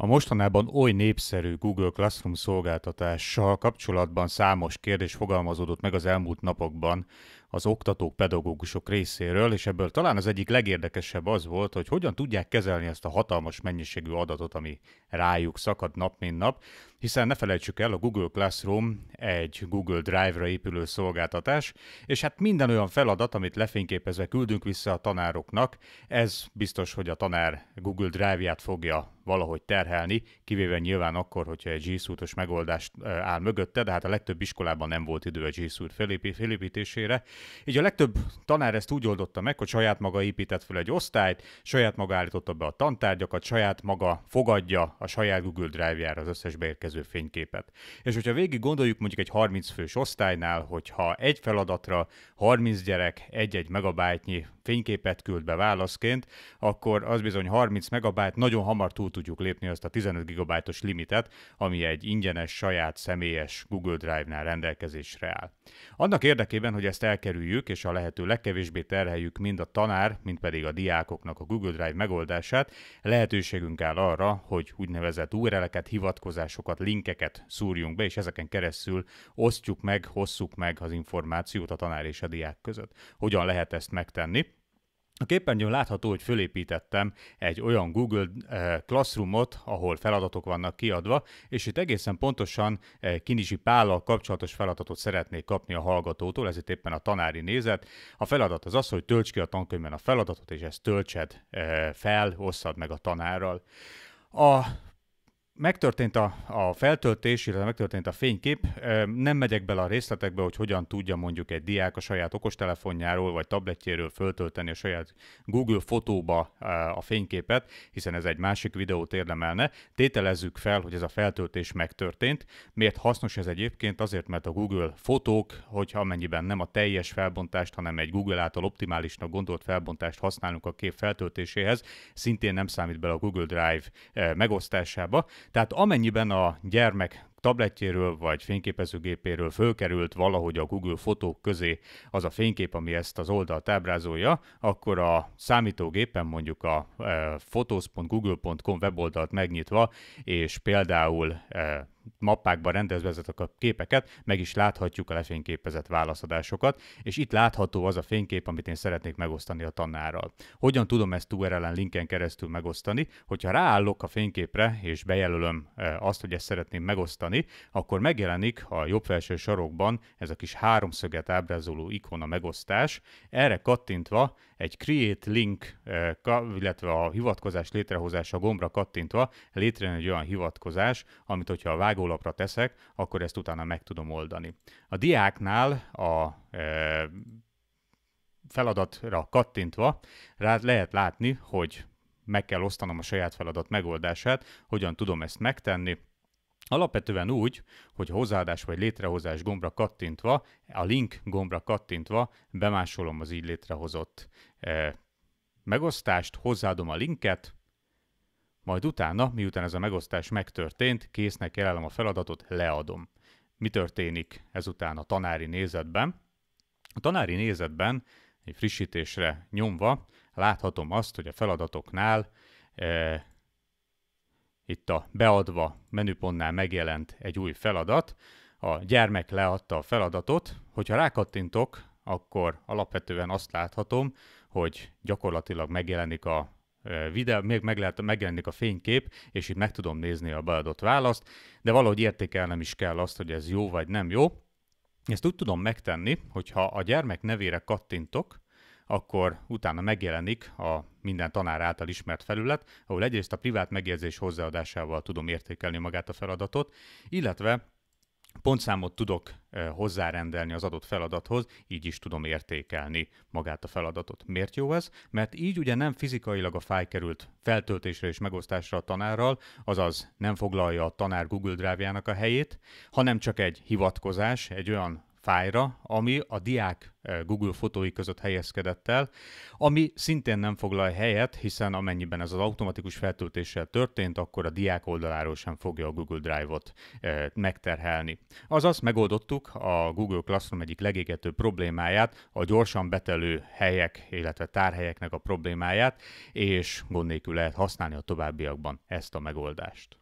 A mostanában oly népszerű Google Classroom szolgáltatással kapcsolatban számos kérdés fogalmazódott meg az elmúlt napokban, az oktatók, pedagógusok részéről, és ebből talán az egyik legérdekesebb az volt, hogy hogyan tudják kezelni ezt a hatalmas mennyiségű adatot, ami rájuk szakad nap mint nap, hiszen ne felejtsük el, a Google Classroom egy Google Drive-ra épülő szolgáltatás, és hát minden olyan feladat, amit lefényképezve küldünk vissza a tanároknak, ez biztos, hogy a tanár Google Drive-ját fogja valahogy terhelni, kivéve nyilván akkor, hogyha egy G megoldást áll mögötte, de hát a legtöbb iskolában nem volt idő a G Suite felépítésére, így a legtöbb tanár ezt úgy oldotta meg, hogy saját maga épített fel egy osztályt, saját maga állította be a tantárgyakat, saját maga fogadja a saját Google Drive-jára az összes beérkező fényképet. És hogyha végig gondoljuk mondjuk egy 30 fős osztálynál, hogyha egy feladatra 30 gyerek egy-egy megabájtnyi fényképet küld be válaszként, akkor az bizony 30 megabájt, nagyon hamar túl tudjuk lépni azt a 15 gigabájtos limitet, ami egy ingyenes, saját, személyes Google Drive-nál rendelkezésre áll. Annak érdekében, hogy ezt elkerüljük, és a lehető legkevésbé terheljük mind a tanár, mind pedig a diákoknak a Google Drive megoldását, lehetőségünk áll arra, hogy úgynevezett URL-eket, hivatkozásokat, linkeket szúrjunk be, és ezeken keresztül osztjuk meg, hosszuk meg az információt a tanár és a diák között. Hogyan lehet ezt megtenni? A képernyőn látható, hogy fölépítettem egy olyan Google eh, Classroomot, ahol feladatok vannak kiadva, és itt egészen pontosan eh, Kinizsi Pállal kapcsolatos feladatot szeretnék kapni a hallgatótól, ez itt éppen a tanári nézet. A feladat az az, hogy tölts ki a tankönyvben a feladatot, és ezt töltsed eh, fel, osszad meg a tanárral. A megtörtént a, a feltöltés, illetve megtörtént a fénykép. Nem megyek bele a részletekbe, hogy hogyan tudja mondjuk egy diák a saját okostelefonjáról vagy tabletjéről föltölteni a saját Google fotóba a fényképet, hiszen ez egy másik videót érdemelne. Tételezzük fel, hogy ez a feltöltés megtörtént. Miért hasznos ez egyébként? Azért, mert a Google fotók, hogyha amennyiben nem a teljes felbontást, hanem egy Google által optimálisnak gondolt felbontást használunk a kép feltöltéséhez, szintén nem számít bele a Google Drive megosztásába, tehát amennyiben a gyermek tabletjéről vagy fényképezőgépéről fölkerült valahogy a Google fotók közé az a fénykép, ami ezt az oldalt ábrázolja, akkor a számítógépen mondjuk a photos.google.com e, weboldalt megnyitva, és például e, mappákban rendezve ezeket a képeket, meg is láthatjuk a lefényképezett válaszadásokat, és itt látható az a fénykép, amit én szeretnék megosztani a tanárral. Hogyan tudom ezt URL-en linken keresztül megosztani? Hogyha ráállok a fényképre, és bejelölöm e, azt, hogy ezt szeretném megosztani, akkor megjelenik a jobb felső sarokban ez a kis háromszöget ábrázoló ikon a megosztás. Erre kattintva egy Create Link, e, illetve a hivatkozás létrehozása gombra kattintva létrejön egy olyan hivatkozás, amit hogyha a vágó hólapra teszek, akkor ezt utána meg tudom oldani. A diáknál a e, feladatra kattintva rá lehet látni, hogy meg kell osztanom a saját feladat megoldását, hogyan tudom ezt megtenni, Alapvetően úgy, hogy hozzáadás vagy létrehozás gombra kattintva, a link gombra kattintva bemásolom az így létrehozott e, megosztást, hozzáadom a linket, majd utána, miután ez a megosztás megtörtént, késznek jelelem a feladatot, leadom. Mi történik ezután a tanári nézetben? A tanári nézetben egy frissítésre nyomva láthatom azt, hogy a feladatoknál e, itt a beadva menüpontnál megjelent egy új feladat. A gyermek leadta a feladatot. Hogyha rákattintok, akkor alapvetően azt láthatom, hogy gyakorlatilag megjelenik a videó, még meg lehet, megjelenik a fénykép, és itt meg tudom nézni a beadott választ, de valahogy értékelnem is kell azt, hogy ez jó vagy nem jó. Ezt úgy tudom megtenni, hogyha a gyermek nevére kattintok, akkor utána megjelenik a minden tanár által ismert felület, ahol egyrészt a privát megjegyzés hozzáadásával tudom értékelni magát a feladatot, illetve pontszámot tudok hozzárendelni az adott feladathoz, így is tudom értékelni magát a feladatot. Miért jó ez? Mert így ugye nem fizikailag a fáj került feltöltésre és megosztásra a tanárral, azaz nem foglalja a tanár Google drive a helyét, hanem csak egy hivatkozás, egy olyan fájra, ami a diák eh, Google fotói között helyezkedett el, ami szintén nem foglal helyet, hiszen amennyiben ez az automatikus feltöltéssel történt, akkor a diák oldaláról sem fogja a Google Drive-ot eh, megterhelni. Azaz megoldottuk a Google Classroom egyik legégető problémáját, a gyorsan betelő helyek, illetve tárhelyeknek a problémáját, és gond nélkül lehet használni a továbbiakban ezt a megoldást.